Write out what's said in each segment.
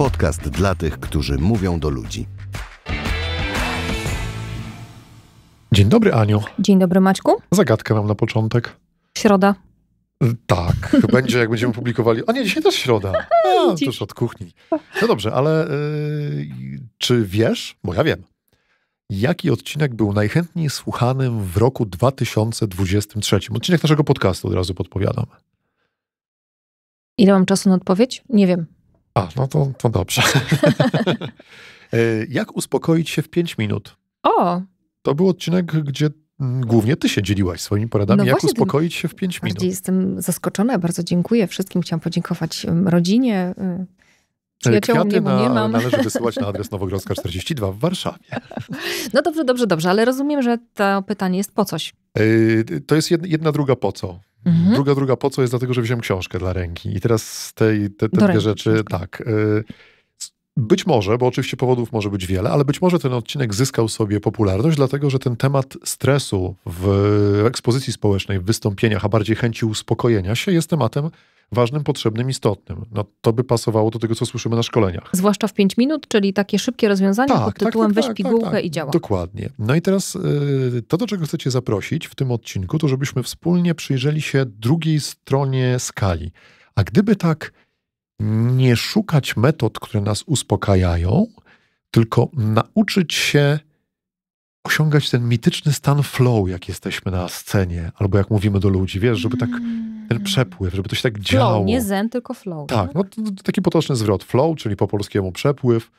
Podcast dla tych, którzy mówią do ludzi. Dzień dobry, Aniu. Dzień dobry, Maćku. Zagadkę mam na początek. Środa. Y, tak, będzie jak będziemy publikowali. A nie, dzisiaj też środa. A, tuż od kuchni. No dobrze, ale yy, czy wiesz, bo ja wiem, jaki odcinek był najchętniej słuchanym w roku 2023? Odcinek naszego podcastu, od razu podpowiadam. Ile mam czasu na odpowiedź? Nie wiem. A, no to, to dobrze. E, jak uspokoić się w 5 minut? O! To był odcinek, gdzie mm, głównie ty się dzieliłaś swoimi poradami, no jak uspokoić się w 5 minut. Jestem zaskoczona, bardzo dziękuję wszystkim. Chciałam podziękować rodzinie, y, e, Przyjaciół Kwiaty na, nie mam. należy wysyłać na adres Nowogrodzka 42 w Warszawie. No dobrze, dobrze, dobrze, ale rozumiem, że to pytanie jest po coś. Yy, to jest jedna, jedna druga po co. Mhm. Druga, druga po co jest dlatego, że wziąłem książkę dla ręki. I teraz tej, te, te dwie rzeczy, tak. Yy, być może, bo oczywiście powodów może być wiele, ale być może ten odcinek zyskał sobie popularność, dlatego że ten temat stresu w ekspozycji społecznej, w wystąpieniach, a bardziej chęci uspokojenia się jest tematem ważnym, potrzebnym, istotnym. No, to by pasowało do tego, co słyszymy na szkoleniach. Zwłaszcza w 5 minut, czyli takie szybkie rozwiązania tak, pod tak, tytułem tak, tak, weź pigułkę tak. i działa. Dokładnie. No i teraz y, to, do czego chcecie zaprosić w tym odcinku, to żebyśmy wspólnie przyjrzeli się drugiej stronie skali. A gdyby tak nie szukać metod, które nas uspokajają, tylko nauczyć się osiągać ten mityczny stan flow, jak jesteśmy na scenie, albo jak mówimy do ludzi, wiesz, żeby tak mm. ten przepływ, żeby to się tak flow, działo. nie zen, tylko flow. Tak, tak? no taki potoczny zwrot, flow, czyli po polskiemu przepływ,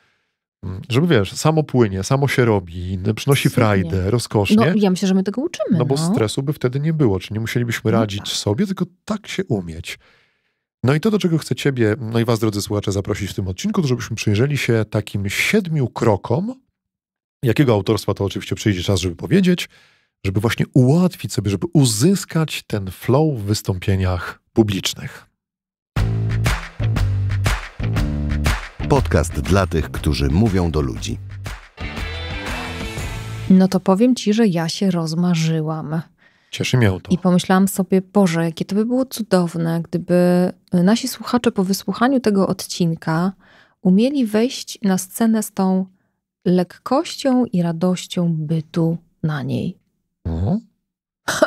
mm, żeby wiesz, samo płynie, samo się robi, przynosi frajdę, rozkosznie. No ja myślę, że my tego uczymy. No, bo no. stresu by wtedy nie było, czy nie musielibyśmy no radzić no tak. sobie, tylko tak się umieć. No i to, do czego chcę ciebie, no i was, drodzy słuchacze, zaprosić w tym odcinku, to żebyśmy przyjrzeli się takim siedmiu krokom, Jakiego autorstwa to oczywiście przyjdzie czas, żeby powiedzieć, żeby właśnie ułatwić sobie, żeby uzyskać ten flow w wystąpieniach publicznych. Podcast dla tych, którzy mówią do ludzi. No to powiem ci, że ja się rozmarzyłam. Cieszy mnie to. I pomyślałam sobie, Boże, jakie to by było cudowne, gdyby nasi słuchacze po wysłuchaniu tego odcinka umieli wejść na scenę z tą lekkością i radością bytu na niej. Mhm.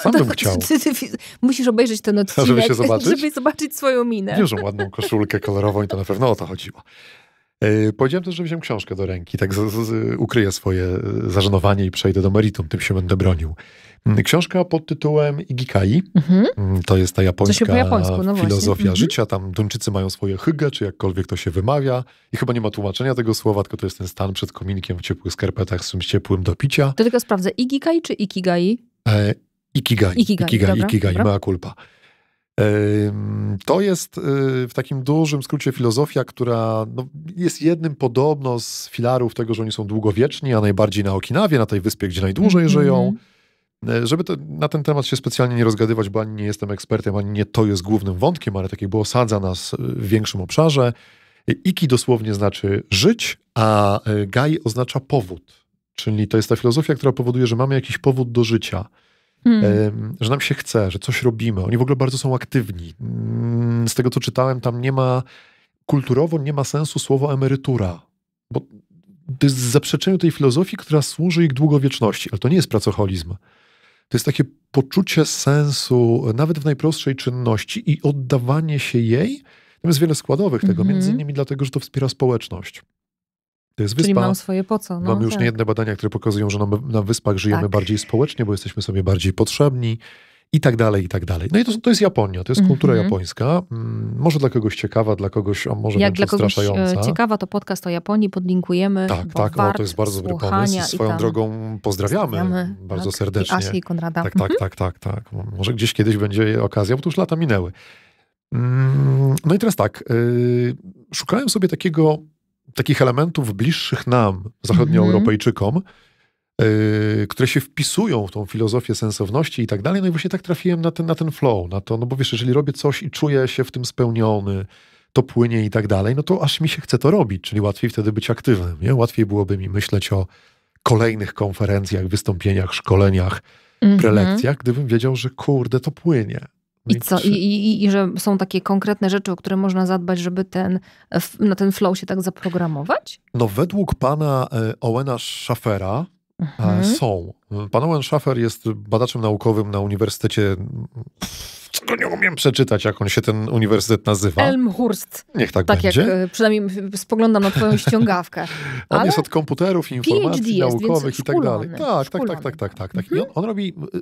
Sam bym chciał. musisz obejrzeć ten odcinek, żeby, zobaczyć? żeby zobaczyć swoją minę. Dużą ładną koszulkę kolorową i to na pewno o to chodziło. E, powiedziałem też, że wziąłem książkę do ręki, tak z, z, ukryję swoje e, zażenowanie i przejdę do meritum, tym się będę bronił. Mm, książka pod tytułem Igikai, mhm. Mm, to jest ta japońska no filozofia mhm. życia, tam Duńczycy mają swoje hygge, czy jakkolwiek to się wymawia i chyba nie ma tłumaczenia tego słowa, tylko to jest ten stan przed kominkiem w ciepłych skarpetach z czymś ciepłym do picia. To tylko sprawdzę, Igikai czy Ikigai? E, ikigai, Ikigai, Ikigai, dobra, Ikigai mea culpa. To jest y, w takim dużym skrócie filozofia, która no, jest jednym podobno z filarów tego, że oni są długowieczni, a najbardziej na Okinawie, na tej wyspie, gdzie najdłużej mm -hmm. żyją. E, żeby na ten temat się specjalnie nie rozgadywać, bo ani nie jestem ekspertem, ani nie to jest głównym wątkiem, ale takie było osadza nas y, w większym obszarze. E, Iki dosłownie znaczy żyć, a e, gai oznacza powód. Czyli to jest ta filozofia, która powoduje, że mamy jakiś powód do życia. Hmm. że nam się chce, że coś robimy. Oni w ogóle bardzo są aktywni. Mm, z tego, co czytałem, tam nie ma, kulturowo nie ma sensu słowo emerytura, bo to jest zaprzeczeniu tej filozofii, która służy ich długowieczności, ale to nie jest pracocholizm. To jest takie poczucie sensu, nawet w najprostszej czynności i oddawanie się jej. Tam jest wiele składowych tego, -hmm. między mhm. innymi dlatego, że to wspiera społeczność. To jest wyspa. Czyli mam swoje po co. No, mamy już tak. niejedne badania, które pokazują, że na, na wyspach żyjemy tak. bardziej społecznie, bo jesteśmy sobie bardziej potrzebni i tak dalej, i tak dalej. No i to, to jest Japonia, to jest mm -hmm. kultura japońska. Mm, może dla kogoś ciekawa, dla kogoś, o, może Jak dla kogoś e, ciekawa, to podcast o Japonii podlinkujemy. Tak, tak, no, to jest bardzo dobry pomysł. Swoją tam... drogą pozdrawiamy, pozdrawiamy bardzo tak, serdecznie. I i Konrada. Tak, tak, tak, tak, tak. Może gdzieś kiedyś będzie okazja, bo to już lata minęły. Mm, no i teraz tak, y, szukałem sobie takiego takich elementów bliższych nam, zachodnioeuropejczykom, Yy, które się wpisują w tą filozofię sensowności i tak dalej. No i właśnie tak trafiłem na ten, na ten flow, na to, no bo wiesz, jeżeli robię coś i czuję się w tym spełniony, to płynie i tak dalej, no to aż mi się chce to robić, czyli łatwiej wtedy być aktywnym, nie? Łatwiej byłoby mi myśleć o kolejnych konferencjach, wystąpieniach, szkoleniach, mm -hmm. prelekcjach, gdybym wiedział, że kurde, to płynie. I, co? I, i, I, że są takie konkretne rzeczy, o które można zadbać, żeby ten, e, na ten flow się tak zaprogramować? No według pana e, Owena Schaffera, Mhm. Są. Pan Owen Schaffer jest badaczem naukowym na Uniwersytecie. Czego nie umiem przeczytać, jak on się ten uniwersytet nazywa. Elmhurst. Niech tak, tak będzie. Tak e, jak przynajmniej spoglądam na twoją ściągawkę. on Ale... jest od komputerów, informacji naukowych i tak dalej. Tak, tak, tak, tak tak, tak, tak, tak. tak. Mhm. On, on, robi, e,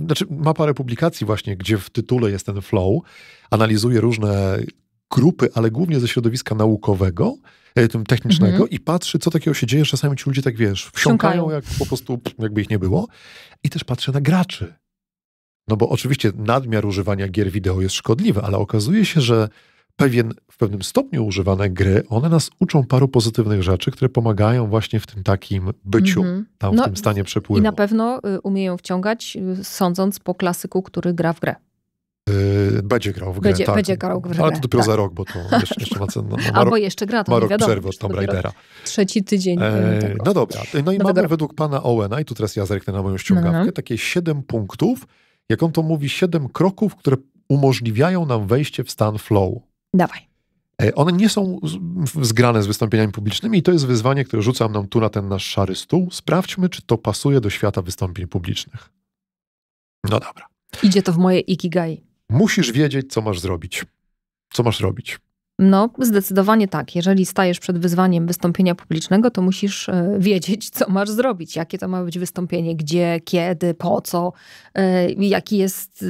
e, znaczy ma parę publikacji właśnie, gdzie w tytule jest ten flow, analizuje różne grupy, ale głównie ze środowiska naukowego, E, technicznego mhm. i patrzy, co takiego się dzieje, że czasami ci ludzie tak, wiesz, wsiąkają, jak po prostu jakby ich nie było. I też patrzę na graczy. No bo oczywiście nadmiar używania gier wideo jest szkodliwy, ale okazuje się, że pewien, w pewnym stopniu używane gry, one nas uczą paru pozytywnych rzeczy, które pomagają właśnie w tym takim byciu, mm -hmm. tam no, w tym stanie przepływu. I na pewno y, umieją wciągać, y, sądząc po klasyku, który gra w grę. Y, będzie grał w grę, będzie, tak. będzie grał w grę. Ale to dopiero tak. za rok, bo to jeszcze, jeszcze ma, no, Albo rok, jeszcze gra, to ma rok wiadomo, przerwy od Tomb Raidera. Trzeci tydzień. E, no dobra, no i no mamy według pana Owena, i tu teraz ja zerknę na moją no, no, ściągawkę, mhm. takie siedem punktów, jak on to mówi, siedem kroków, które umożliwiają nam wejście w stan flow. Dawaj. E, one nie są zgrane z wystąpieniami publicznymi i to jest wyzwanie, które rzucam nam tu na ten nasz szary stół. Sprawdźmy, czy to pasuje do świata wystąpień publicznych. No dobra. Idzie to w moje ikigai. Musisz wiedzieć, co masz zrobić. Co masz robić? No, zdecydowanie tak. Jeżeli stajesz przed wyzwaniem wystąpienia publicznego, to musisz e, wiedzieć, co masz zrobić, jakie to ma być wystąpienie, gdzie, kiedy, po co, e, jaki jest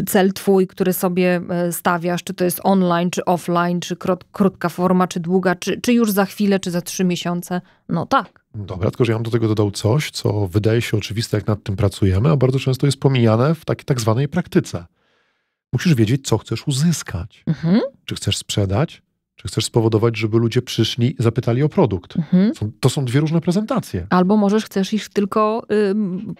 e, cel twój, który sobie stawiasz, czy to jest online, czy offline, czy krótka forma, czy długa, czy, czy już za chwilę, czy za trzy miesiące. No tak. Dobra, tylko że ja bym do tego dodał coś, co wydaje się oczywiste, jak nad tym pracujemy, a bardzo często jest pomijane w takiej tak zwanej praktyce musisz wiedzieć, co chcesz uzyskać. Mhm. Czy chcesz sprzedać, czy chcesz spowodować, żeby ludzie przyszli i zapytali o produkt? Mhm. Są, to są dwie różne prezentacje. Albo możesz chcesz ich tylko ym,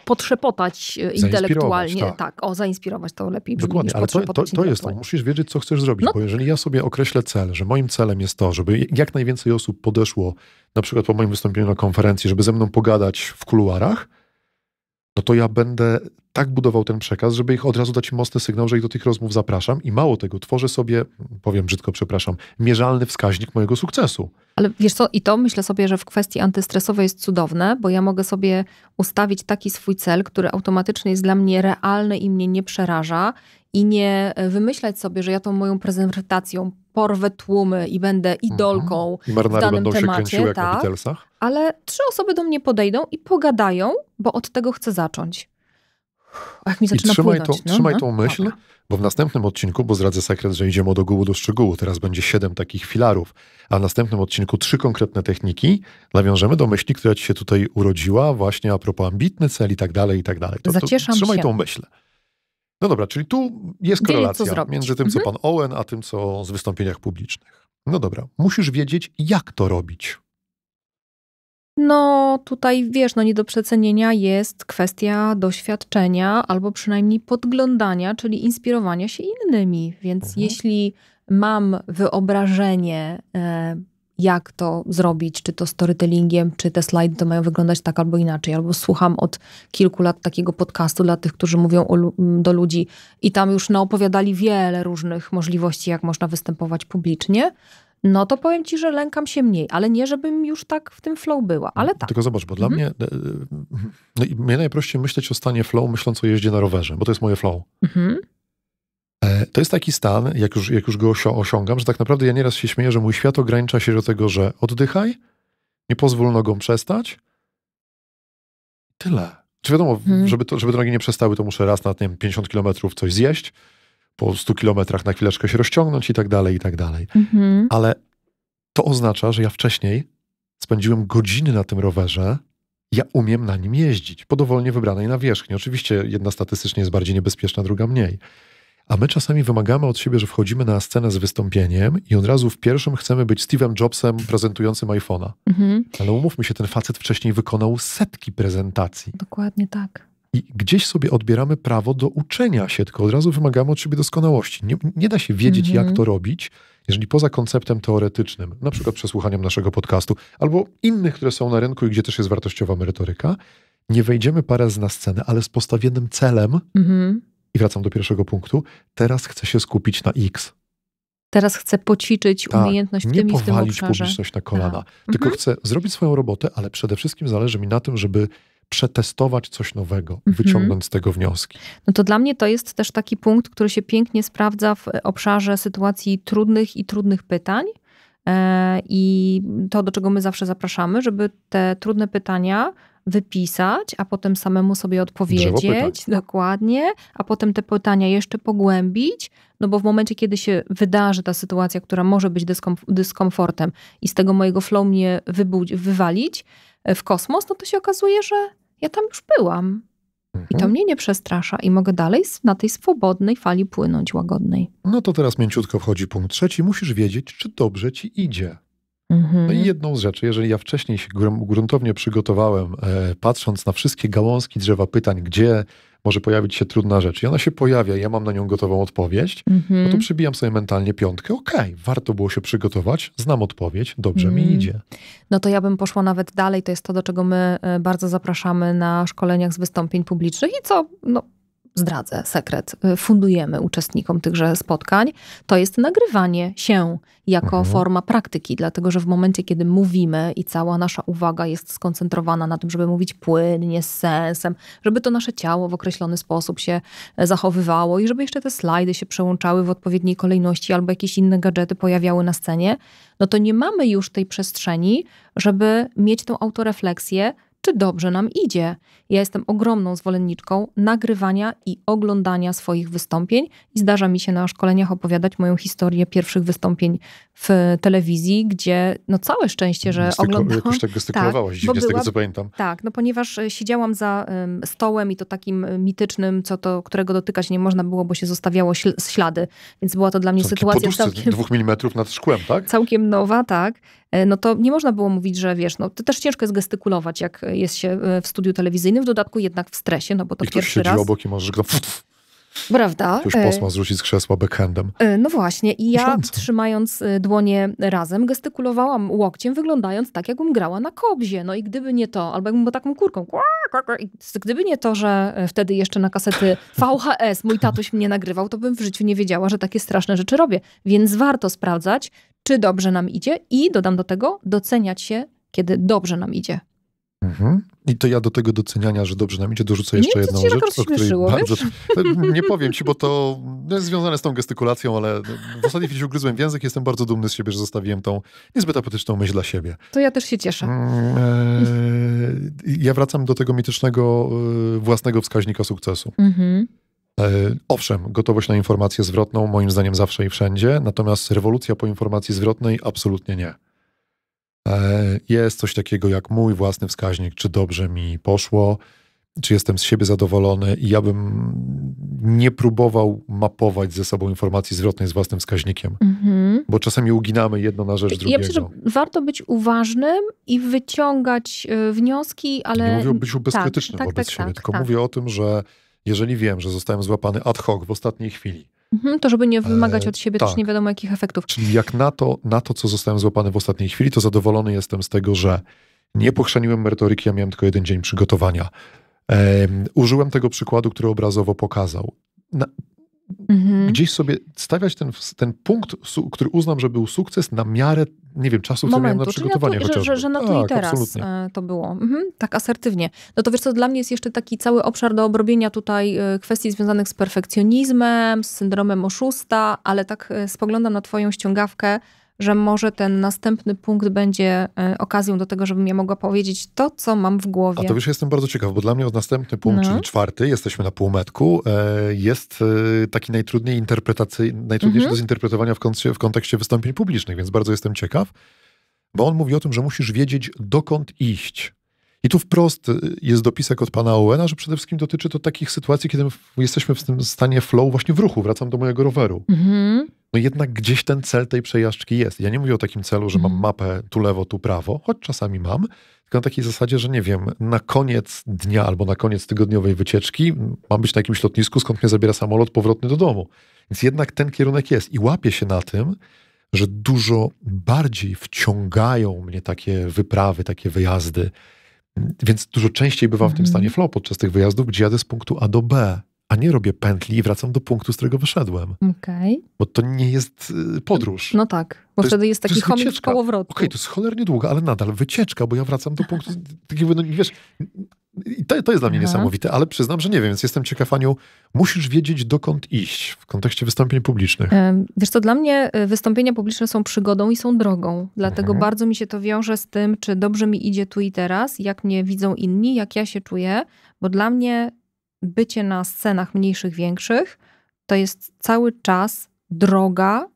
y, intelektualnie. Tak. tak. o, zainspirować to lepiej Dokładnie, ale to, to, to jest to. Musisz wiedzieć, co chcesz zrobić, no. bo tak. jeżeli ja sobie określę cel, że moim celem jest to, żeby jak najwięcej osób podeszło, na przykład po moim wystąpieniu na konferencji, żeby ze mną pogadać w kuluarach, no to ja będę tak budował ten przekaz, żeby ich od razu dać mocny sygnał, że ich do tych rozmów zapraszam i mało tego, tworzę sobie, powiem brzydko, przepraszam, mierzalny wskaźnik mojego sukcesu. Ale wiesz co, i to myślę sobie, że w kwestii antystresowej jest cudowne, bo ja mogę sobie ustawić taki swój cel, który automatycznie jest dla mnie realny i mnie nie przeraża i nie e, wymyślać sobie, że ja tą moją prezentacją porwę tłumy i będę mhm. idolką mhm. w danym będą temacie, się tak, ale trzy osoby do mnie podejdą i pogadają, bo od tego chcę zacząć. A jak mi zaczyna I trzymaj płynąć, to, no, trzymaj no. tą myśl, okay. bo w następnym odcinku, bo zdradzę sekret, że idziemy od ogółu do szczegółu, teraz będzie siedem takich filarów, a w następnym odcinku trzy konkretne techniki, nawiążemy do myśli, która ci się tutaj urodziła, właśnie a propos ambitny cel i tak dalej, i tak dalej. To, Zacieszam to, trzymaj się. tą myśl. No dobra, czyli tu jest korelacja między tym, co mhm. pan Owen, a tym, co z wystąpieniach publicznych. No dobra, musisz wiedzieć, jak to robić. No, tutaj wiesz, no nie do przecenienia jest kwestia doświadczenia albo przynajmniej podglądania, czyli inspirowania się innymi. Więc mhm. jeśli mam wyobrażenie, e, jak to zrobić, czy to storytellingiem, czy te slajdy to mają wyglądać tak albo inaczej. Albo słucham od kilku lat takiego podcastu dla tych, którzy mówią o, mm, do ludzi i tam już naopowiadali wiele różnych możliwości, jak można występować publicznie. No to powiem ci, że lękam się mniej, ale nie, żebym już tak w tym flow była, mm, ale tak. Tylko zobacz, bo dla mhm. mnie, e, e, no i mnie najprościej myśleć o stanie flow, myśląc o jeździe na rowerze, bo to jest moje flow. Mhm. E, to jest taki stan, jak już, jak już go osiągam, że tak naprawdę ja nieraz się śmieję, że mój świat ogranicza się do tego, że oddychaj, nie pozwól nogom przestać. Tyle. Czy wiadomo, hmm. żeby, to, żeby drogi nie przestały, to muszę raz na nie wiem, 50 kilometrów coś zjeść, po 100 kilometrach na chwileczkę się rozciągnąć i tak dalej, i tak dalej. Hmm. Ale to oznacza, że ja wcześniej spędziłem godziny na tym rowerze, ja umiem na nim jeździć, po dowolnie wybranej nawierzchni. Oczywiście jedna statystycznie jest bardziej niebezpieczna, druga mniej. A my czasami wymagamy od siebie, że wchodzimy na scenę z wystąpieniem i od razu w pierwszym chcemy być Steve'em Jobsem prezentującym iPhone'a. Mhm. Ale umówmy się, ten facet wcześniej wykonał setki prezentacji. Dokładnie tak. I gdzieś sobie odbieramy prawo do uczenia się, tylko od razu wymagamy od siebie doskonałości. Nie, nie da się wiedzieć, mhm. jak to robić, jeżeli poza konceptem teoretycznym, na przykład przesłuchaniem naszego podcastu, albo innych, które są na rynku i gdzie też jest wartościowa merytoryka, nie wejdziemy parę z na scenę, ale z postawionym celem, mhm i wracam do pierwszego punktu. Teraz chcę się skupić na X. Teraz chcę poćwiczyć tak, umiejętność nie tym i w tym obszarze. publiczność na kolana. Tak. Tylko mhm. chcę zrobić swoją robotę, ale przede wszystkim zależy mi na tym, żeby przetestować coś nowego, mhm. wyciągnąć z tego wnioski. No to dla mnie to jest też taki punkt, który się pięknie sprawdza w obszarze sytuacji trudnych i trudnych pytań. E, I to, do czego my zawsze zapraszamy, żeby te trudne pytania wypisać, a potem samemu sobie odpowiedzieć, dokładnie, a potem te pytania jeszcze pogłębić, no bo w momencie, kiedy się wydarzy ta sytuacja, która może być dyskomfortem i z tego mojego flow mnie wywalić e, w kosmos, no to się okazuje, że ja tam już byłam. I to mhm. mnie nie przestrasza i mogę dalej na tej swobodnej fali płynąć łagodnej. No to teraz mięciutko wchodzi punkt trzeci. Musisz wiedzieć, czy dobrze ci idzie. Mhm. No i jedną z rzeczy, jeżeli ja wcześniej się gruntownie przygotowałem, e, patrząc na wszystkie gałązki drzewa pytań, gdzie może pojawić się trudna rzecz i ona się pojawia, ja mam na nią gotową odpowiedź, mhm. no to przybijam sobie mentalnie piątkę, okej, okay, warto było się przygotować, znam odpowiedź, dobrze mhm. mi idzie. No to ja bym poszła nawet dalej, to jest to, do czego my e, bardzo zapraszamy na szkoleniach z wystąpień publicznych i co, no zdradzę sekret, y, fundujemy uczestnikom tychże spotkań, to jest nagrywanie się jako mhm. forma praktyki, dlatego że w momencie, kiedy mówimy i cała nasza uwaga jest skoncentrowana na tym, żeby mówić płynnie, z sensem, żeby to nasze ciało w określony sposób się e, zachowywało i żeby jeszcze te slajdy się przełączały w odpowiedniej kolejności albo jakieś inne gadżety pojawiały na scenie, no to nie mamy już tej przestrzeni, żeby mieć tą autorefleksję, czy dobrze nam idzie. Ja jestem ogromną zwolenniczką nagrywania i oglądania swoich wystąpień i zdarza mi się na szkoleniach opowiadać moją historię pierwszych wystąpień w telewizji, gdzie no całe szczęście, że Gestyku, oglądałam. Jakoś tak gestykulowałaś tak, dziwnie, z tego co pamiętam. Tak, no ponieważ e, siedziałam za um, stołem i to takim e, mitycznym, co to, którego dotykać nie można było, bo się zostawiało śl ślady, więc była to dla mnie Są sytuacja całkiem... dwóch milimetrów nad szkłem, tak? Całkiem nowa, tak. E, no to nie można było mówić, że wiesz, no to też ciężko jest gestykulować, jak jest się e, w studiu telewizyjnym, w dodatku jednak w stresie, no bo to I pierwszy raz. I obok i możesz go... Prawda. Już e, posma zrzucić z krzesła backhandem. E, no właśnie, i ja trzymając e, dłonie razem, gestykulowałam łokciem, wyglądając tak, jakbym grała na kobzie. No i gdyby nie to, albo jakbym była taką kurką, gdyby nie to, że wtedy jeszcze na kasety VHS mój tatuś mnie nagrywał, to bym w życiu nie wiedziała, że takie straszne rzeczy robię. Więc warto sprawdzać, czy dobrze nam idzie i dodam do tego, doceniać się, kiedy dobrze nam idzie. Mhm. I to ja do tego doceniania, że dobrze nam idzie, dorzucę jeszcze nie, jedną rzecz, o której śmieszyło, bardzo... Nie powiem ci, bo to jest związane z tą gestykulacją, ale w ostatniej chwili ugryzłem w język. Jestem bardzo dumny z siebie, że zostawiłem tą niezbyt apetyczną myśl dla siebie. To ja też się cieszę. Mm, e, ja wracam do tego mitycznego e, własnego wskaźnika sukcesu. Mhm. E, owszem, gotowość na informację zwrotną moim zdaniem zawsze i wszędzie, natomiast rewolucja po informacji zwrotnej absolutnie nie. E, jest coś takiego jak mój własny wskaźnik, czy dobrze mi poszło, czy jestem z siebie zadowolony i ja bym nie próbował mapować ze sobą informacji zwrotnej z własnym wskaźnikiem, mhm. bo czasami uginamy jedno na rzecz drugiego. Ja myślę, że warto być uważnym i wyciągać e, wnioski, ale... Nie mówię o byciu tak, bezkrytycznym tak, tak, wobec tak, siebie, tak, tylko mówię o tym, że jeżeli wiem, że zostałem złapany ad hoc w ostatniej chwili, Mhm, to żeby nie wymagać e, od siebie e, tak. też nie wiadomo jakich efektów. Czyli jak na to, na to, co zostałem złapany w ostatniej chwili, to zadowolony jestem z tego, że nie pochrzaniłem merytoryki, ja miałem tylko jeden dzień przygotowania. E, użyłem tego przykładu, który obrazowo pokazał. Na, mhm. Gdzieś sobie stawiać ten, ten punkt, który uznam, że był sukces, na miarę nie wiem, czasu, co miałem na przygotowanie czyli na to, chociażby. Że, że na tak, i teraz absolutnie. E, to było. Mhm, tak asertywnie. No to wiesz co, dla mnie jest jeszcze taki cały obszar do obrobienia tutaj e, kwestii związanych z perfekcjonizmem, z syndromem oszusta, ale tak e, spoglądam na twoją ściągawkę, że może ten następny punkt będzie e, okazją do tego, żebym ja mogła powiedzieć to, co mam w głowie. A to wiesz, jestem bardzo ciekaw, bo dla mnie następny punkt, no. czyli czwarty, jesteśmy na półmetku, e, jest e, taki najtrudniej najtrudniejszy mhm. do zinterpretowania w kontekście, w kontekście wystąpień publicznych, więc bardzo jestem ciekaw, bo on mówi o tym, że musisz wiedzieć, dokąd iść. I tu wprost jest dopisek od pana Owena, że przede wszystkim dotyczy to takich sytuacji, kiedy jesteśmy w tym stanie flow właśnie w ruchu. Wracam do mojego roweru. Mhm no jednak gdzieś ten cel tej przejażdżki jest. Ja nie mówię o takim celu, że mam mhm. mapę tu lewo, tu prawo, choć czasami mam, tylko na takiej zasadzie, że nie wiem, na koniec dnia albo na koniec tygodniowej wycieczki mam być na jakimś lotnisku, skąd mnie zabiera samolot powrotny do domu. Więc jednak ten kierunek jest i łapię się na tym, że dużo bardziej wciągają mnie takie wyprawy, takie wyjazdy. Więc dużo częściej bywam w tym mhm. stanie flow podczas tych wyjazdów, gdzie jadę z punktu A do B a nie robię pętli i wracam do punktu, z którego wyszedłem. Okej. Okay. Bo to nie jest y, podróż. No tak, bo to wtedy jest, jest taki chomik kołowrotu. Okej, okay, to jest cholernie długa, ale nadal wycieczka, bo ja wracam do punktu, takiego, no wiesz, i to, to jest dla mnie Aha. niesamowite, ale przyznam, że nie wiem, więc jestem ciekaw, Aniu, musisz wiedzieć dokąd iść w kontekście wystąpień publicznych. Wiesz co, dla mnie y, wystąpienia publiczne są przygodą i są drogą, dlatego mhm. bardzo mi się to wiąże z tym, czy dobrze mi idzie tu i teraz, jak mnie widzą inni, jak ja się czuję, bo dla mnie bycie na scenach mniejszych, większych, to jest cały czas droga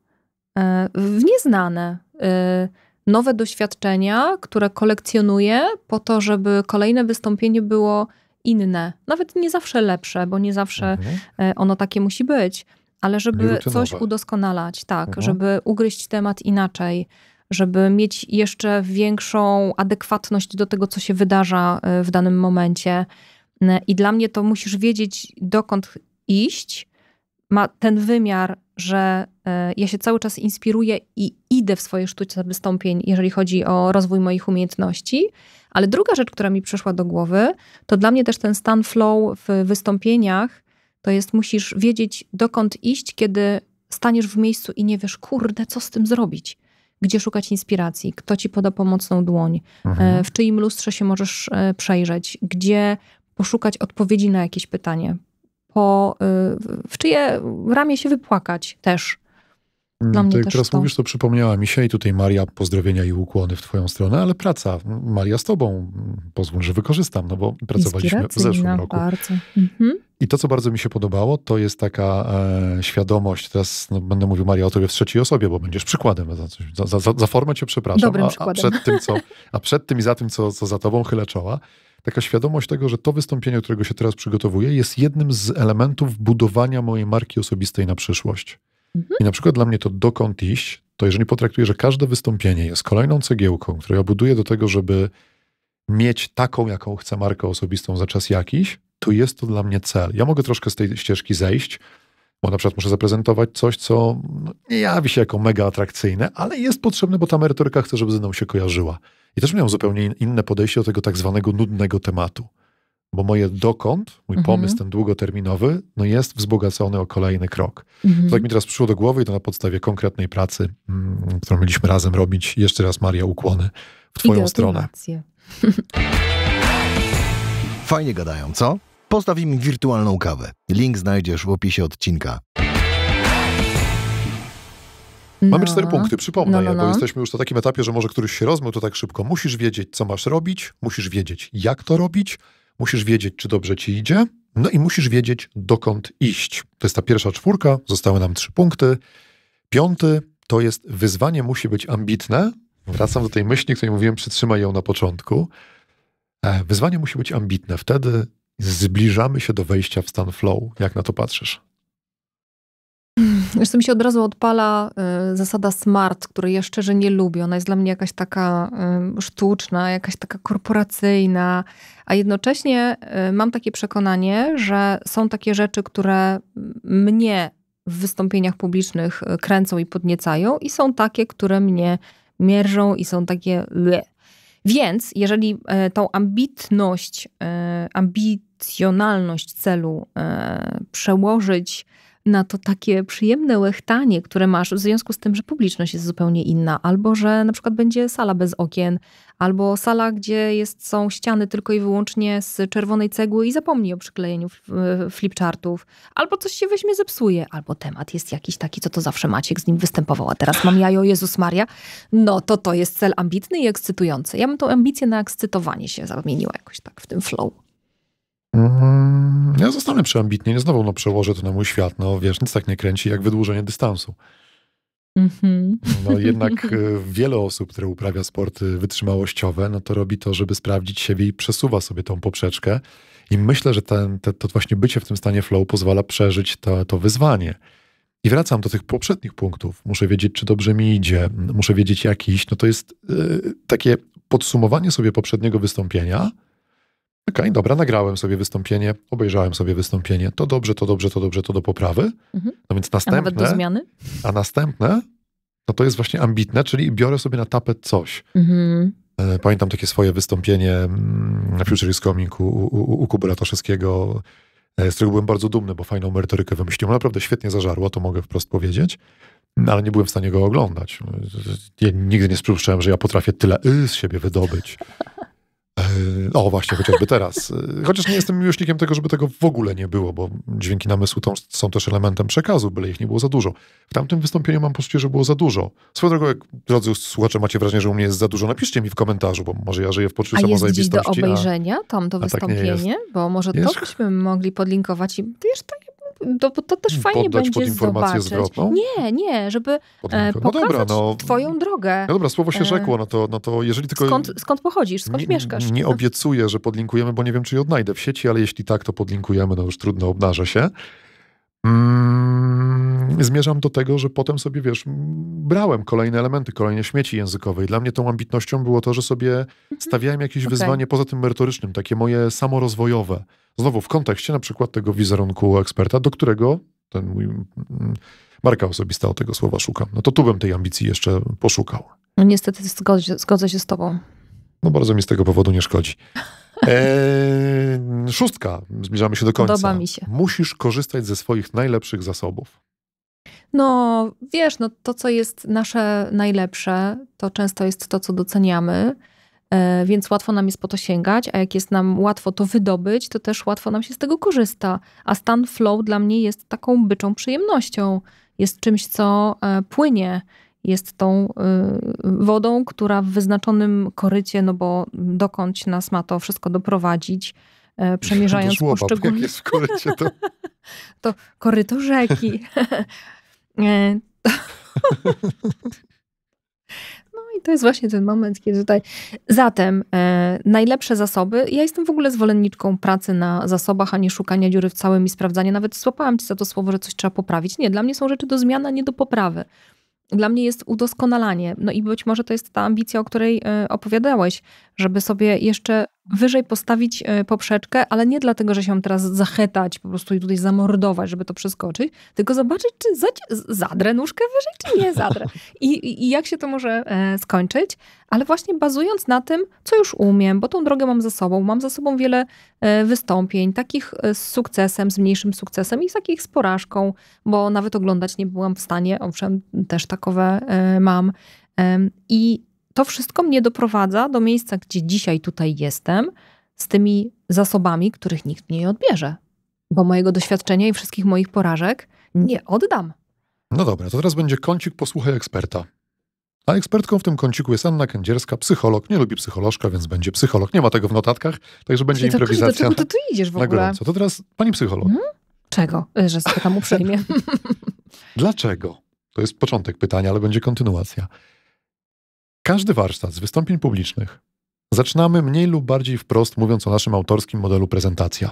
e, w nieznane. E, nowe doświadczenia, które kolekcjonuję po to, żeby kolejne wystąpienie było inne. Nawet nie zawsze lepsze, bo nie zawsze mhm. E, ono takie musi być, ale żeby coś udoskonalać, tak, mhm. żeby ugryźć temat inaczej, żeby mieć jeszcze większą adekwatność do tego, co się wydarza w danym momencie. I dla mnie to musisz wiedzieć, dokąd iść. Ma ten wymiar, że e, ja się cały czas inspiruję i idę w swoje sztuce wystąpień, jeżeli chodzi o rozwój moich umiejętności. Ale druga rzecz, która mi przyszła do głowy, to dla mnie też ten stan flow w wystąpieniach, to jest musisz wiedzieć, dokąd iść, kiedy staniesz w miejscu i nie wiesz, kurde, co z tym zrobić gdzie szukać inspiracji, kto ci poda pomocną dłoń, e, mhm. w czyim lustrze się możesz e, przejrzeć, gdzie poszukać odpowiedzi na jakieś pytanie, po, y, w czyje ramię się wypłakać też. Dla mm, no, mnie też teraz to. mówisz, to przypomniała mi się i tutaj Maria, pozdrowienia i ukłony w twoją stronę, ale praca, Maria z tobą, pozwól, że wykorzystam, no bo pracowaliśmy w zeszłym roku. Bardzo. Mhm. I to, co bardzo mi się podobało, to jest taka e, świadomość, teraz no, będę mówił Maria o tobie w trzeciej osobie, bo będziesz przykładem, za, za, za, za formę cię przepraszam, Dobrym a, a, przed tym, co, a przed tym i za tym, co, co za tobą chylę czoła taka świadomość tego, że to wystąpienie, którego się teraz przygotowuję, jest jednym z elementów budowania mojej marki osobistej na przyszłość. Mhm. I na przykład dla mnie to dokąd iść, to jeżeli potraktuję, że każde wystąpienie jest kolejną cegiełką, którą ja buduję do tego, żeby mieć taką, jaką chcę markę osobistą za czas jakiś, to jest to dla mnie cel. Ja mogę troszkę z tej ścieżki zejść, bo na przykład muszę zaprezentować coś, co no, nie jawi się jako mega atrakcyjne, ale jest potrzebne, bo ta merytoryka chce, żeby ze mną się kojarzyła. I też miałem zupełnie inne podejście do tego tak zwanego nudnego tematu bo moje dokąd, mój mhm. pomysł ten długoterminowy, no jest wzbogacony o kolejny krok. Mhm. To tak mi teraz przyszło do głowy i to na podstawie konkretnej pracy, mm, którą mieliśmy razem robić. Jeszcze raz Maria, ukłony w twoją stronę. Fajnie gadają, co? Postaw im wirtualną kawę. Link znajdziesz w opisie odcinka. No. Mamy cztery punkty, przypomnę, no, no, bo no. jesteśmy już na takim etapie, że może któryś się rozmył to tak szybko. Musisz wiedzieć, co masz robić, musisz wiedzieć, jak to robić, Musisz wiedzieć, czy dobrze ci idzie, no i musisz wiedzieć, dokąd iść. To jest ta pierwsza czwórka, zostały nam trzy punkty. Piąty to jest wyzwanie musi być ambitne. Wracam do tej myśli, której mówiłem, przytrzymaj ją na początku. E, wyzwanie musi być ambitne. Wtedy zbliżamy się do wejścia w stan flow. Jak na to patrzysz? Zresztą mi się od razu odpala y, zasada smart, której ja szczerze nie lubię. Ona jest dla mnie jakaś taka y, sztuczna, jakaś taka korporacyjna, a jednocześnie y, mam takie przekonanie, że są takie rzeczy, które mnie w wystąpieniach publicznych kręcą i podniecają, i są takie, które mnie mierzą i są takie le. Więc jeżeli tą ambitność, ambicjonalność celu przełożyć na to takie przyjemne łechtanie, które masz w związku z tym, że publiczność jest zupełnie inna, albo że na przykład będzie sala bez okien, albo sala, gdzie jest, są ściany tylko i wyłącznie z czerwonej cegły i zapomnij o przyklejeniu flipchartów, albo coś się weźmie, zepsuje, albo temat jest jakiś taki, co to zawsze Maciek z nim występował, a teraz mam jajo, Jezus Maria. No to to jest cel ambitny i ekscytujący. Ja bym tą ambicję na ekscytowanie się zamieniła jakoś tak w tym flow. Mhm. Ja zostanę przeambitny, nie znowu no, przełożę to na mój świat. No wiesz, nic tak nie kręci jak wydłużenie dystansu. Mhm. No jednak e, wiele osób, które uprawia sporty wytrzymałościowe, no to robi to, żeby sprawdzić siebie i przesuwa sobie tą poprzeczkę. I myślę, że ten, te, to właśnie bycie w tym stanie flow pozwala przeżyć to, to wyzwanie. I wracam do tych poprzednich punktów. Muszę wiedzieć, czy dobrze mi idzie, muszę wiedzieć, jak iść. No to jest yy, takie podsumowanie sobie poprzedniego wystąpienia, Okej, okay, dobra, nagrałem sobie wystąpienie, obejrzałem sobie wystąpienie. To dobrze, to dobrze, to dobrze, to do poprawy. Mhm. No więc następne. A nawet do zmiany? A następne, no to jest właśnie ambitne, czyli biorę sobie na tapet coś. Mhm. E, pamiętam takie swoje wystąpienie mm, na Futures Comic u, u, u Kuby Ratoszewskiego, e, z którego byłem bardzo dumny, bo fajną merytorykę wymyśliłem. Naprawdę świetnie zażarło, to mogę wprost powiedzieć, no, ale nie byłem w stanie go oglądać. Ja nigdy nie słyszałem, że ja potrafię tyle y z siebie wydobyć. E, o, właśnie, chociażby teraz. E, chociaż nie jestem miłośnikiem tego, żeby tego w ogóle nie było, bo dźwięki namysłu to, są też elementem przekazu, byle ich nie było za dużo. W tamtym wystąpieniu mam poczucie, że było za dużo. Swoją drogą, jak drodzy słuchacze, macie wrażenie, że u mnie jest za dużo, napiszcie mi w komentarzu, bo może ja żyję w poczuciu samozajebistości. A tak jest gdzieś do obejrzenia a, tamto wystąpienie? Tak bo może jest. to byśmy mogli podlinkować i wiesz, to to, to też hmm, fajnie Poddać będzie pod informację zobaczyć. zwrotną? Nie, nie, żeby e, no dobra, no, twoją drogę. No dobra, słowo się e, rzekło, no to, no to jeżeli tylko... Skąd, skąd pochodzisz, skąd nie, mieszkasz? Nie obiecuję, że podlinkujemy, bo nie wiem, czy je odnajdę w sieci, ale jeśli tak, to podlinkujemy, no już trudno, obnażę się. Mm, zmierzam do tego, że potem sobie, wiesz, brałem kolejne elementy, kolejne śmieci językowe. I dla mnie tą ambitnością było to, że sobie mhm. stawiałem jakieś okay. wyzwanie poza tym merytorycznym, takie moje samorozwojowe. Znowu w kontekście na przykład tego wizerunku eksperta, do którego ten mój marka osobista o tego słowa szukam. No to tu bym tej ambicji jeszcze poszukał. No niestety zgodzę się z tobą. No bardzo mi z tego powodu nie szkodzi. Eee, szóstka, zbliżamy się do końca. Podoba mi się. Musisz korzystać ze swoich najlepszych zasobów. No, wiesz, no, to, co jest nasze najlepsze, to często jest to, co doceniamy, e, więc łatwo nam jest po to sięgać, a jak jest nam łatwo to wydobyć, to też łatwo nam się z tego korzysta. A stan flow dla mnie jest taką byczą przyjemnością. Jest czymś, co e, płynie jest tą y, wodą, która w wyznaczonym korycie, no bo dokąd nas ma to wszystko doprowadzić, e, przemierzając poszczególne... jest w korycie, to... to koryto rzeki. E, no i to jest właśnie ten moment, kiedy tutaj. Zatem e, najlepsze zasoby. Ja jestem w ogóle zwolenniczką pracy na zasobach, a nie szukania dziury w całym i sprawdzania. Nawet złapałam ci za to słowo, że coś trzeba poprawić. Nie, dla mnie są rzeczy do zmiany, a nie do poprawy dla mnie jest udoskonalanie. No i być może to jest ta ambicja, o której y, opowiadałeś, żeby sobie jeszcze wyżej postawić e, poprzeczkę, ale nie dlatego, że się teraz zachetać po prostu i tutaj zamordować, żeby to przeskoczyć, tylko zobaczyć, czy zadrę nóżkę wyżej, czy nie zadrę. I, I, jak się to może e, skończyć, ale właśnie bazując na tym, co już umiem, bo tą drogę mam za sobą, mam za sobą wiele e, wystąpień, takich z sukcesem, z mniejszym sukcesem i takich z porażką, bo nawet oglądać nie byłam w stanie, owszem, też takowe mam. I to wszystko mnie doprowadza do miejsca, gdzie dzisiaj tutaj jestem, z tymi zasobami, których nikt mnie nie odbierze. Bo mojego doświadczenia i wszystkich moich porażek nie oddam. No dobra, to teraz będzie kącik posłuchaj eksperta. A ekspertką w tym kąciku jest Anna Kędzierska, psycholog. Nie lubi psycholożka, więc będzie psycholog. Nie ma tego w notatkach, także będzie Czyli to, improwizacja. Kozie, do czego ty, ty idziesz w ogóle? Gorąco. To teraz pani psycholog. Hmm? Czego? E, że spytam uprzejmie. Dlaczego? To jest początek pytania, ale będzie kontynuacja. Każdy warsztat z wystąpień publicznych zaczynamy mniej lub bardziej wprost mówiąc o naszym autorskim modelu prezentacja.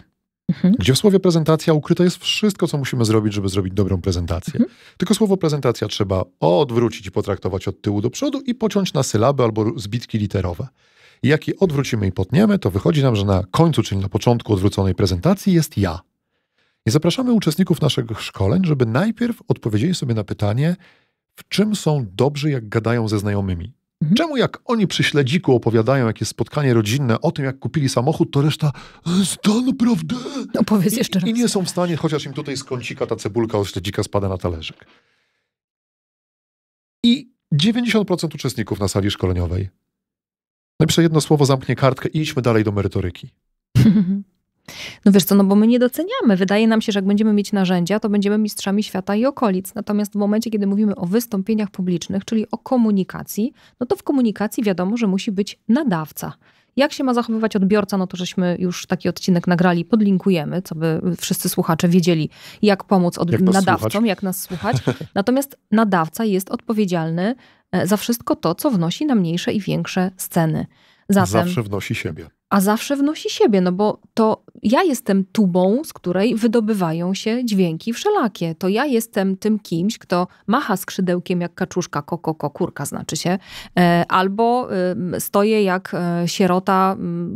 Mhm. Gdzie w słowie prezentacja ukryte jest wszystko, co musimy zrobić, żeby zrobić dobrą prezentację. Mhm. Tylko słowo prezentacja trzeba odwrócić i potraktować od tyłu do przodu i pociąć na sylaby albo zbitki literowe. Jak je odwrócimy i potniemy, to wychodzi nam, że na końcu, czyli na początku odwróconej prezentacji jest ja. I zapraszamy uczestników naszych szkoleń, żeby najpierw odpowiedzieli sobie na pytanie, w czym są dobrzy, jak gadają ze znajomymi. Mhm. Czemu jak oni przy śledziku opowiadają, jakie spotkanie rodzinne, o tym, jak kupili samochód, to reszta e, stan, prawdę. No powiedz jeszcze raz. I nie są w stanie, chociaż im tutaj z kącika ta cebulka od śledzika spada na talerzyk. I 90% uczestników na sali szkoleniowej napisze jedno słowo, zamknie kartkę i idźmy dalej do merytoryki. No wiesz co, no bo my nie doceniamy. Wydaje nam się, że jak będziemy mieć narzędzia, to będziemy mistrzami świata i okolic. Natomiast w momencie, kiedy mówimy o wystąpieniach publicznych, czyli o komunikacji, no to w komunikacji wiadomo, że musi być nadawca. Jak się ma zachowywać odbiorca? No to żeśmy już taki odcinek nagrali, podlinkujemy, co by wszyscy słuchacze wiedzieli, jak pomóc od... jak nadawcom, słuchać. jak nas słuchać. Natomiast nadawca jest odpowiedzialny e, za wszystko to, co wnosi na mniejsze i większe sceny. Zatem, Zawsze wnosi siebie a zawsze wnosi siebie, no bo to ja jestem tubą, z której wydobywają się dźwięki wszelakie. To ja jestem tym kimś, kto macha skrzydełkiem jak kaczuszka, koko, kurka, znaczy się, e, albo stoję jak e, sierota,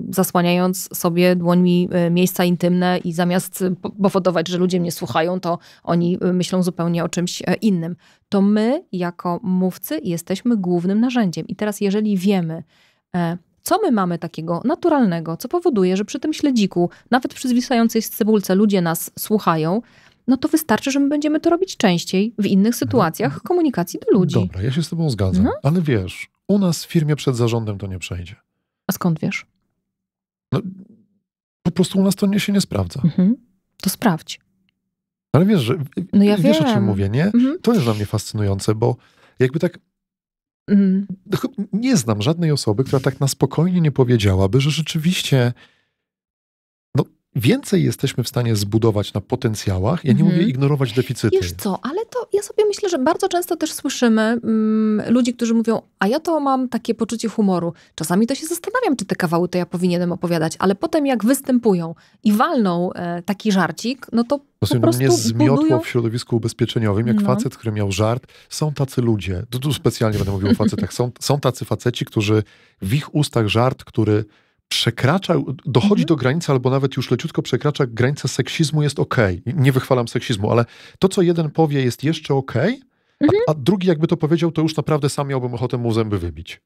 zasłaniając sobie dłońmi e, miejsca intymne i zamiast powodować, że ludzie mnie słuchają, to oni myślą zupełnie o czymś innym. To my, jako mówcy, jesteśmy głównym narzędziem. I teraz, jeżeli wiemy, co my mamy takiego naturalnego, co powoduje, że przy tym śledziku, nawet przy zwisającej z cebulce ludzie nas słuchają, no to wystarczy, że my będziemy to robić częściej w innych mhm. sytuacjach komunikacji do ludzi. Dobra, ja się z tobą zgadzam, no? ale wiesz, u nas w firmie przed zarządem to nie przejdzie. A skąd wiesz? No, po prostu u nas to nie się nie sprawdza. Mhm. To sprawdź. Ale wiesz, że no ja wiesz wiem. o czym mówię, nie? Mhm. To jest dla mnie fascynujące, bo jakby tak Mm. Nie znam żadnej osoby, która tak na spokojnie nie powiedziałaby, że rzeczywiście więcej jesteśmy w stanie zbudować na potencjałach. Ja nie mhm. mówię ignorować deficyty. Wiesz co, ale to ja sobie myślę, że bardzo często też słyszymy mm, ludzi, którzy mówią, a ja to mam takie poczucie humoru. Czasami to się zastanawiam, czy te kawały to ja powinienem opowiadać, ale potem jak występują i walną e, taki żarcik, no to to po prostu mnie zmiotło budują... w środowisku ubezpieczeniowym, jak no. facet, który miał żart. Są tacy ludzie, tu, tu specjalnie będę mówił o facetach, są, są tacy faceci, którzy w ich ustach żart, który przekracza, dochodzi mhm. do granicy, albo nawet już leciutko przekracza granicę seksizmu, jest ok. Nie wychwalam seksizmu, ale to, co jeden powie, jest jeszcze ok, mhm. a, a, drugi jakby to powiedział, to już naprawdę sam miałbym ochotę mu zęby wybić.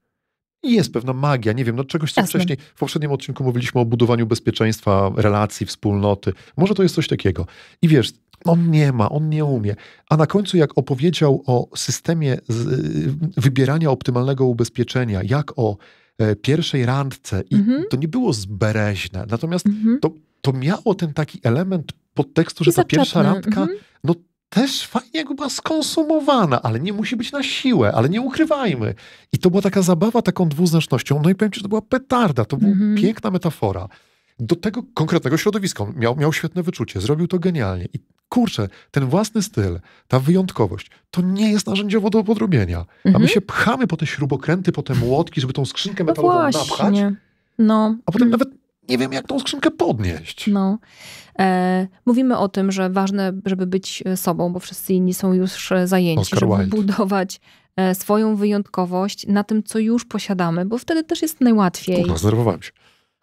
I jest pewna magia, nie wiem, no czegoś, co Jasne. wcześniej, w poprzednim odcinku mówiliśmy o budowaniu bezpieczeństwa, relacji, wspólnoty. Może to jest coś takiego. I wiesz, on nie ma, on nie umie. A na końcu, jak opowiedział o systemie z, y, wybierania optymalnego ubezpieczenia, jak o E, pierwszej randce i mhm. to nie było zbereźne, natomiast mhm. to, to miało ten taki element podtekstu, że I ta zaczepne. pierwsza randka, mhm. no też fajnie jakby była skonsumowana, ale nie musi być na siłę, ale nie ukrywajmy. I to była taka zabawa taką dwuznacznością. No i powiem ci, że to była petarda, to była mm -hmm. piękna metafora do tego konkretnego środowiska. miał, miał świetne wyczucie, zrobił to genialnie. I kurczę, ten własny styl, ta wyjątkowość, to nie jest narzędziowo do podrobienia. Mhm. A my mhm. się pchamy po te śrubokręty, po te młotki, żeby tą skrzynkę no metalową no napchać. No. A potem nawet nie wiem, jak tą skrzynkę podnieść. No. E, mówimy o tym, że ważne, żeby być e, sobą, bo wszyscy inni są już e, zajęci, Oscar żeby Wilde. budować e, swoją wyjątkowość na tym, co już posiadamy, bo wtedy też jest najłatwiej. Kurwa, zdenerwowałem się.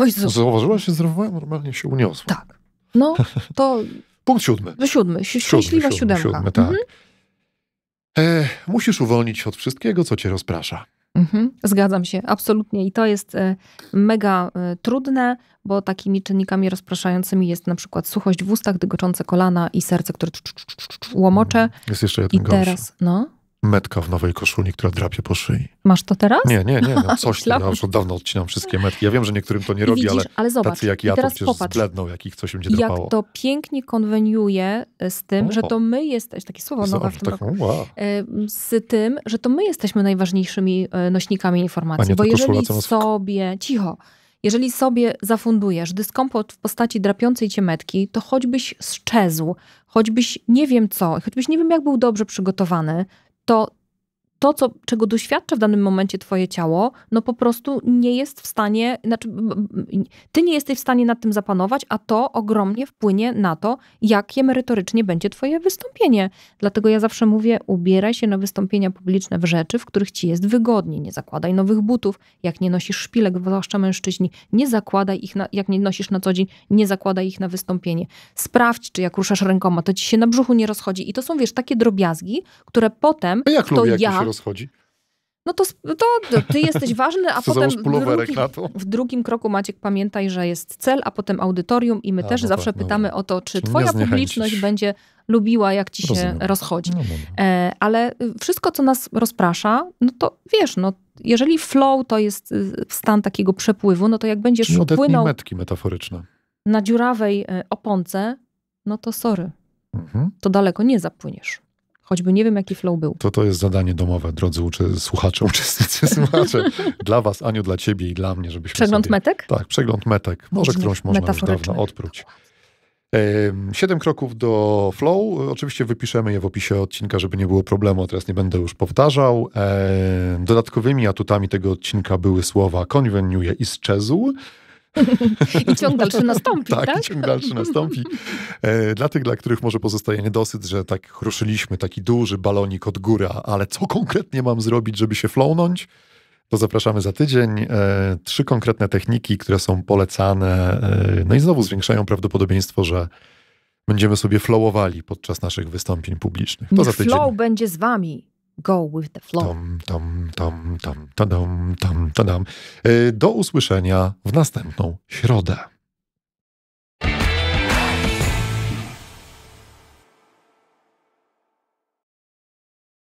Oj, no z... Zauważyłaś, się zerwowałem, normalnie się uniosło. Tak. No, to... Punkt siódmy. Do siódmy. Szczęśliwa siódmy, siódemka. Siódmy, tak. Mhm. E, musisz uwolnić od wszystkiego, co cię rozprasza. Mhm, zgadzam się, absolutnie. I to jest e, mega e, trudne, bo takimi czynnikami rozpraszającymi jest na przykład suchość w ustach, dygoczące kolana i serce, które łomocze. Mhm. Jest jeszcze jeden I teraz, gorszy. no metka w nowej koszuli, która drapie po szyi. Masz to teraz? Nie, nie, nie. No coś tam, ja już od dawna odcinam wszystkie metki. Ja wiem, że niektórym to nie robi, Widzisz, ale, ale zobacz, tacy jak ja to przecież popatrz, zbledną, jak ich coś będzie drapało. Jak to pięknie konweniuje z tym, o. że to my jesteśmy, takie słowo nowe w tym tak, roku, e, z tym, że to my jesteśmy najważniejszymi e, nośnikami informacji. Bo jeżeli koszula, sobie, cicho, jeżeli sobie zafundujesz dyskomfort w postaci drapiącej cię metki, to choćbyś zczezł, choćbyś nie wiem co, choćbyś nie wiem jak był dobrze przygotowany, と to, co, czego doświadcza w danym momencie twoje ciało, no po prostu nie jest w stanie, znaczy, ty nie jesteś w stanie nad tym zapanować, a to ogromnie wpłynie na to, jakie merytorycznie będzie twoje wystąpienie. Dlatego ja zawsze mówię, ubieraj się na wystąpienia publiczne w rzeczy, w których ci jest wygodniej. Nie zakładaj nowych butów, jak nie nosisz szpilek, zwłaszcza mężczyźni, nie zakładaj ich, na, jak nie nosisz na co dzień, nie zakładaj ich na wystąpienie. Sprawdź, czy jak ruszasz rękoma, to ci się na brzuchu nie rozchodzi. I to są, wiesz, takie drobiazgi, które potem... Jak to lubię, ja rozchodzi? No to, no to ty jesteś ważny, a potem w drugim, w drugim, kroku Maciek pamiętaj, że jest cel, a potem audytorium i my a, też no zawsze tak, no pytamy no. o to, czy twoja publiczność będzie lubiła, jak ci się Rozumiem. rozchodzi. No, e, ale y, wszystko, co nas rozprasza, no to wiesz, no, jeżeli flow to jest y, stan takiego przepływu, no to jak będziesz Czyli płynął metki metaforyczne. na dziurawej y, oponce, no to sorry, mhm. to daleko nie zapłyniesz choćby nie wiem, jaki flow był. To to jest zadanie domowe, drodzy uczy, słuchacze, uczestnicy, słuchacze. dla was, Aniu, dla ciebie i dla mnie, żebyśmy Przegląd sobie... metek? Tak, przegląd metek. Może którąś można już dawno odpróć. Siedem kroków do flow. Oczywiście wypiszemy je w opisie odcinka, żeby nie było problemu. Teraz nie będę już powtarzał. E, dodatkowymi atutami tego odcinka były słowa konweniuje i sczezł. I ciąg dalszy nastąpi, tak? tak? ciąg dalszy nastąpi. E, dla tych, dla których może pozostaje niedosyt, że tak ruszyliśmy, taki duży balonik od góry, ale co konkretnie mam zrobić, żeby się flownąć? To zapraszamy za tydzień. E, trzy konkretne techniki, które są polecane, e, no i znowu zwiększają prawdopodobieństwo, że będziemy sobie flowowali podczas naszych wystąpień publicznych. To Niech za tydzień. Flow będzie z wami. Go with the flow. Tom, tom, tom, tom, y, Do usłyszenia w następną środę.